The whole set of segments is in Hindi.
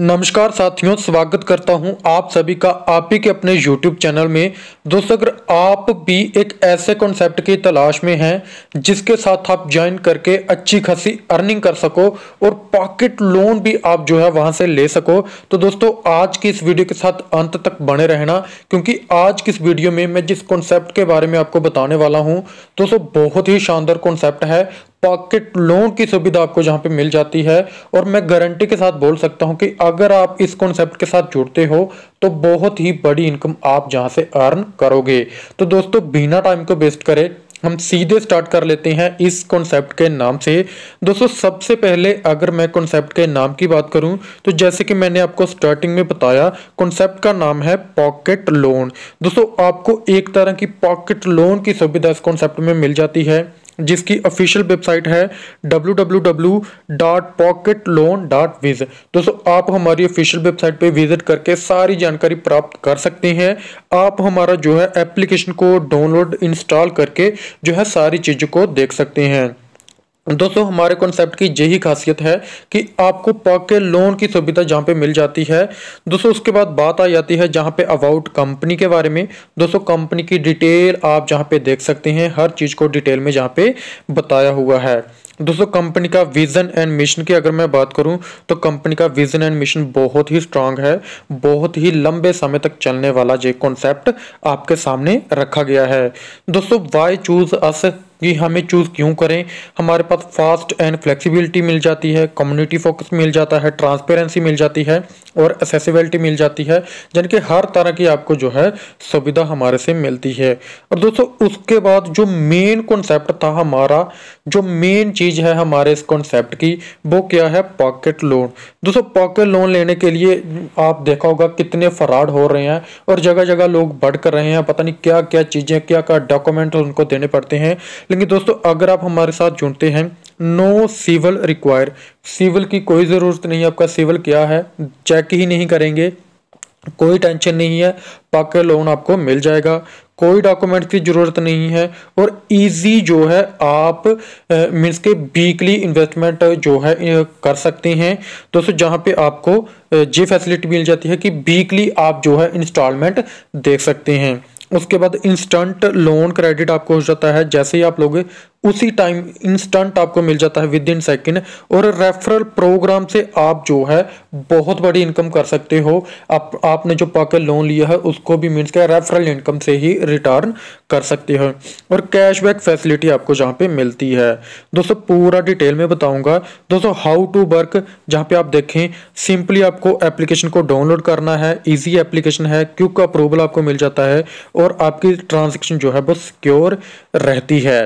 नमस्कार साथियों स्वागत करता हूं आप सभी का आप ही के अपने YouTube चैनल में दोस्तों अगर आप भी एक ऐसे कॉन्सेप्ट की तलाश में हैं जिसके साथ आप ज्वाइन करके अच्छी खासी अर्निंग कर सको और पॉकेट लोन भी आप जो है वहां से ले सको तो दोस्तों आज की इस वीडियो के साथ अंत तक बने रहना क्योंकि आज की इस वीडियो में मैं जिस कॉन्सेप्ट के बारे में आपको बताने वाला हूँ दोस्तों बहुत ही शानदार कॉन्सेप्ट है पॉकेट लोन की सुविधा आपको जहाँ पे मिल जाती है और मैं गारंटी के साथ बोल सकता हूँ कि अगर आप इस कॉन्सेप्ट के साथ जुड़ते हो तो बहुत ही बड़ी इनकम आप जहाँ से अर्न करोगे तो दोस्तों बिना टाइम को वेस्ट करें हम सीधे स्टार्ट कर लेते हैं इस कॉन्सेप्ट के नाम से दोस्तों सबसे पहले अगर मैं कॉन्सेप्ट के नाम की बात करूं तो जैसे कि मैंने आपको स्टार्टिंग में बताया कॉन्सेप्ट का नाम है पॉकेट लोन दोस्तों आपको एक तरह की पॉकेट लोन की सुविधा इस कॉन्सेप्ट में मिल जाती है जिसकी ऑफिशियल वेबसाइट है www.pocketloan.viz दोस्तों आप हमारी ऑफिशियल वेबसाइट पे विजिट करके सारी जानकारी प्राप्त कर सकते हैं आप हमारा जो है एप्लीकेशन को डाउनलोड इंस्टॉल करके जो है सारी चीज़ों को देख सकते हैं दोस्तों हमारे कॉन्सेप्ट की यही खासियत है कि आपको पाक के लोन की सुविधा जहाँ पे मिल जाती है दोस्तों उसके बाद बात आ जाती है जहाँ पे अबाउट कंपनी के बारे में दोस्तों कंपनी की डिटेल आप जहाँ पे देख सकते हैं हर चीज़ को डिटेल में जहाँ पे बताया हुआ है दोस्तों कंपनी का विजन एंड मिशन की अगर मैं बात करूं तो कंपनी का विजन एंड मिशन बहुत ही स्ट्रांग है बहुत ही लंबे समय तक चलने वाला ये कॉन्सेप्ट आपके सामने रखा गया है दोस्तों वाई चूज अस कि हमें चूज़ क्यों करें हमारे पास फास्ट एंड फ्लेक्सिबिलिटी मिल जाती है कम्युनिटी फोकस मिल जाता है ट्रांसपेरेंसी मिल जाती है और एसेसिबिलिटी मिल जाती है यानी कि हर तरह की आपको जो है सुविधा हमारे से मिलती है और दोस्तों उसके बाद जो मेन कॉन्सेप्ट था हमारा जो मेन चीज़ है हमारे इस कॉन्सेप्ट की वो क्या है पॉकेट लोन दोस्तों पॉकेट लोन लेने के लिए आप देखा होगा कितने फ्रॉड हो रहे हैं और जगह जगह लोग बढ़ कर रहे हैं पता नहीं क्या क्या चीज़ें क्या क्या डॉक्यूमेंट उनको देने पड़ते हैं लेकिन दोस्तों अगर आप हमारे साथ जुड़ते हैं नो सिविल रिक्वायर सिविल की कोई ज़रूरत नहीं आपका सिविल क्या है चेक ही नहीं करेंगे कोई टेंशन नहीं है पक्के लोन आपको मिल जाएगा कोई डॉक्यूमेंट की ज़रूरत नहीं है और इजी जो है आप मीन्स के वीकली इन्वेस्टमेंट जो है कर सकते हैं दोस्तों जहाँ पे आपको ये फैसिलिटी मिल जाती है कि वीकली आप जो है इंस्टॉलमेंट देख सकते हैं उसके बाद इंस्टेंट लोन क्रेडिट आपको हो जाता है जैसे ही आप लोग उसी टाइम इंस्टेंट आपको मिल जाता है विद इन सेकेंड और रेफरल प्रोग्राम से आप जो है बहुत बड़ी इनकम कर सकते हो आप आपने जो पाकर लोन लिया है उसको भी मीन्स क्या रेफरल इनकम से ही रिटर्न कर सकते हो और कैशबैक फैसिलिटी आपको जहाँ पे मिलती है दोस्तों पूरा डिटेल में बताऊँगा दोस्तों हाउ टू वर्क जहाँ पे आप देखें सिंपली आपको एप्लीकेशन को डाउनलोड करना है ईजी एप्लीकेशन है क्यूक अप्रूवल आपको मिल जाता है और आपकी ट्रांजेक्शन जो है वो सिक्योर रहती है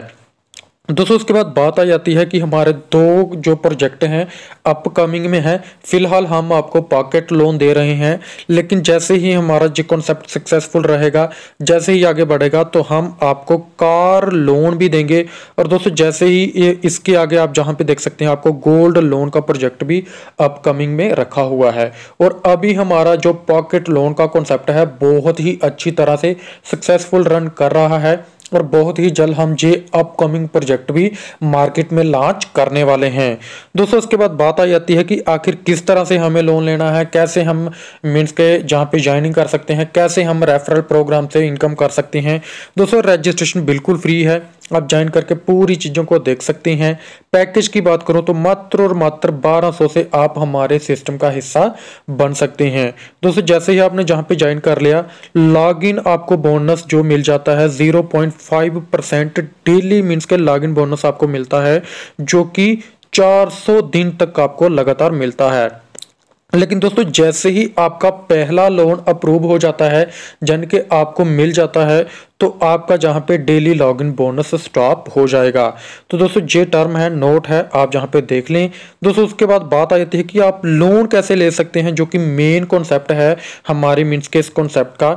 दोस्तों उसके बाद बात आ जाती है कि हमारे दो जो प्रोजेक्ट हैं अपकमिंग में हैं फिलहाल हम आपको पॉकेट लोन दे रहे हैं लेकिन जैसे ही हमारा जो कॉन्सेप्ट सक्सेसफुल रहेगा जैसे ही आगे बढ़ेगा तो हम आपको कार लोन भी देंगे और दोस्तों जैसे ही इसके आगे आप जहां पे देख सकते हैं आपको गोल्ड लोन का प्रोजेक्ट भी अपकमिंग में रखा हुआ है और अभी हमारा जो पॉकेट लोन का कॉन्सेप्ट है बहुत ही अच्छी तरह से सक्सेसफुल रन कर रहा है और बहुत ही जल्द हम ये अपकमिंग प्रोजेक्ट भी मार्केट में लॉन्च करने वाले हैं दोस्तों उसके बाद बात आ जाती है कि आखिर किस तरह से हमें लोन लेना है कैसे हम मीन्स के जहाँ पे ज्वाइनिंग कर सकते हैं कैसे हम रेफरल प्रोग्राम से इनकम कर सकते हैं दोस्तों रजिस्ट्रेशन बिल्कुल फ्री है आप ज्वाइन करके पूरी चीज़ों को देख सकते हैं पैकेज की बात करूं तो मात्र और मात्र 1200 से आप हमारे सिस्टम का हिस्सा बन सकते हैं दोस्तों जैसे ही आपने जहां पे ज्वाइन कर लिया लॉगिन आपको बोनस जो मिल जाता है 0.5 परसेंट डेली मीन्स के लॉगिन बोनस आपको मिलता है जो कि 400 दिन तक आपको लगातार मिलता है लेकिन दोस्तों जैसे ही आपका पहला लोन अप्रूव हो जाता है जन के आपको मिल जाता है तो आपका जहाँ पे डेली लॉगिन बोनस स्टॉप हो जाएगा तो दोस्तों ये टर्म है नोट है आप जहाँ पे देख लें दोस्तों उसके बाद बात आ जाती है कि आप लोन कैसे ले सकते हैं जो कि मेन कॉन्सेप्ट है हमारे मीन्स के इस कॉन्सेप्ट का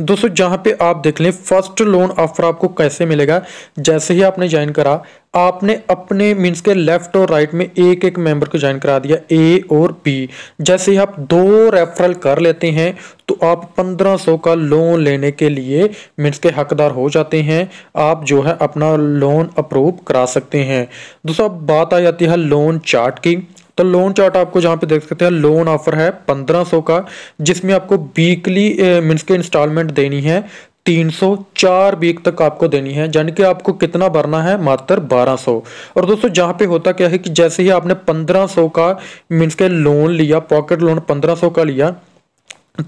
दोस्तों जहाँ पे आप देख लें फर्स्ट लोन ऑफर आपको कैसे मिलेगा जैसे ही आपने ज्वाइन करा आपने अपने मीन्स के लेफ्ट और राइट में एक एक मेंबर को ज्वाइन करा दिया ए और बी जैसे ही आप दो रेफरल कर लेते हैं तो आप 1500 का लोन लेने के लिए मीन्स के हकदार हो जाते हैं आप जो है अपना लोन अप्रूव करा सकते हैं दोस्तों अब बात आ जाती है लोन चार्ट की तो लोन चार्ट आपको जहाँ पे देख सकते हैं लोन ऑफर है 1500 का जिसमें आपको वीकली मीन्स के इंस्टॉलमेंट देनी है 304 वीक तक आपको देनी है यानी कि आपको कितना भरना है मात्र 1200 और दोस्तों जहाँ पे होता क्या है कि जैसे ही आपने 1500 का मीन्स के लोन लिया पॉकेट लोन 1500 का लिया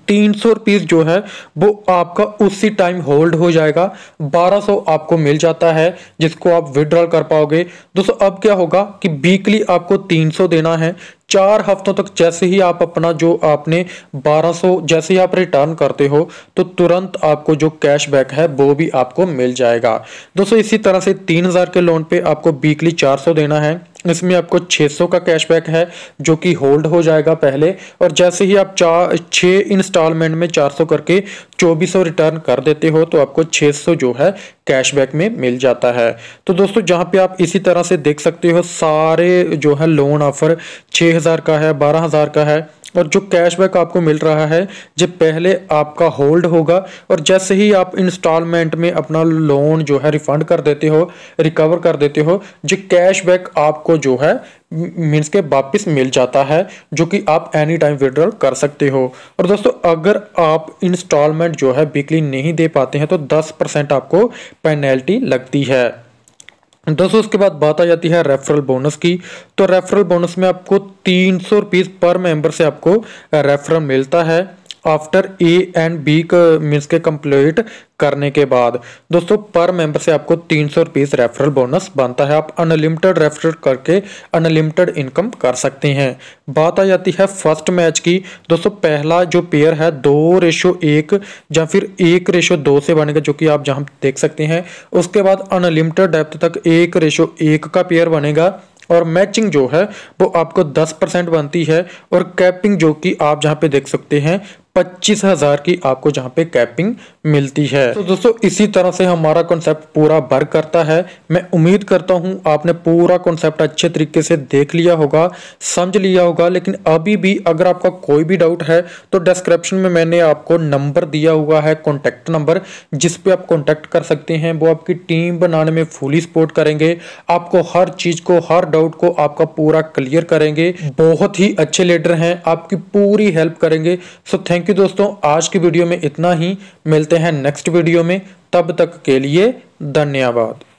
तीन सौ रुपीस जो है वो आपका उसी टाइम होल्ड हो जाएगा बारह सौ आपको मिल जाता है जिसको आप विड्रॉल कर पाओगे दोस्तों अब क्या होगा कि वीकली आपको तीन सौ देना है चार हफ्तों तक जैसे ही आप अपना जो आपने 1200 जैसे ही आप रिटर्न करते हो तो तुरंत आपको जो कैशबैक है वो भी आपको मिल जाएगा दोस्तों इसी तरह से 3000 के लोन पे आपको वीकली 400 देना है इसमें आपको 600 का कैशबैक है जो कि होल्ड हो जाएगा पहले और जैसे ही आप चार छः इंस्टॉलमेंट में 400 करके 2400 रिटर्न कर देते हो तो आपको 600 जो है कैशबैक में मिल जाता है तो दोस्तों जहाँ पे आप इसी तरह से देख सकते हो सारे जो है लोन ऑफर 6000 का है 12000 का है और जो कैशबैक आपको मिल रहा है जो पहले आपका होल्ड होगा और जैसे ही आप इंस्टॉलमेंट में अपना लोन जो है रिफंड कर देते हो रिकवर कर देते हो जो कैशबैक आपको यूरो जो है मीन्स के वापस मिल जाता है जो कि आप एनी टाइम विड्रॉल कर सकते हो और दोस्तों अगर आप इंस्टॉलमेंट जो है वीकली नहीं दे पाते हैं तो दस परसेंट आपको पेनल्टी लगती है दोस्तों उसके बाद बात आ जाती है रेफरल बोनस की तो रेफरल बोनस में आपको तीन सौ रुपीज़ पर मेंबर से आपको रेफरल मिलता है after A and B means के कंप्लीट करने के बाद दोस्तों पर मेंबर से आपको तीन सौ रुपीज़ रेफरल बोनस बनता है आप अनलिमिटेड रेफरल करके अनलिमिटेड इनकम कर सकते हैं बात आ जाती है फर्स्ट मैच की दोस्तों पहला जो पेयर है दो रेशो एक या फिर एक रेशो दो से बनेगा जो कि आप जहां देख सकते हैं उसके बाद अनलिमिटेड डेप्थ तक एक रेशो एक का पेयर बनेगा और मैचिंग जो है वो आपको 10 परसेंट बनती है और कैपिंग जो कि आप जहां पे देख सकते हैं पच्चीस हज़ार की आपको जहाँ पे कैपिंग मिलती है तो दोस्तों इसी तरह से हमारा कॉन्सेप्ट पूरा भर करता है मैं उम्मीद करता हूँ आपने पूरा कॉन्सेप्ट अच्छे तरीके से देख लिया होगा समझ लिया होगा लेकिन अभी भी अगर आपका कोई भी डाउट है तो डिस्क्रिप्शन में मैंने आपको नंबर दिया हुआ है कॉन्टैक्ट नंबर जिस आप कॉन्टैक्ट कर सकते हैं वो आपकी टीम बनाने में फुली सपोर्ट करेंगे आपको हर चीज़ को हर डाउट को आपका पूरा क्लियर करेंगे बहुत ही अच्छे लीडर हैं आपकी पूरी हेल्प करेंगे सो थैंक थैंक यू दोस्तों आज की वीडियो में इतना ही मिलते हैं नेक्स्ट वीडियो में तब तक के लिए धन्यवाद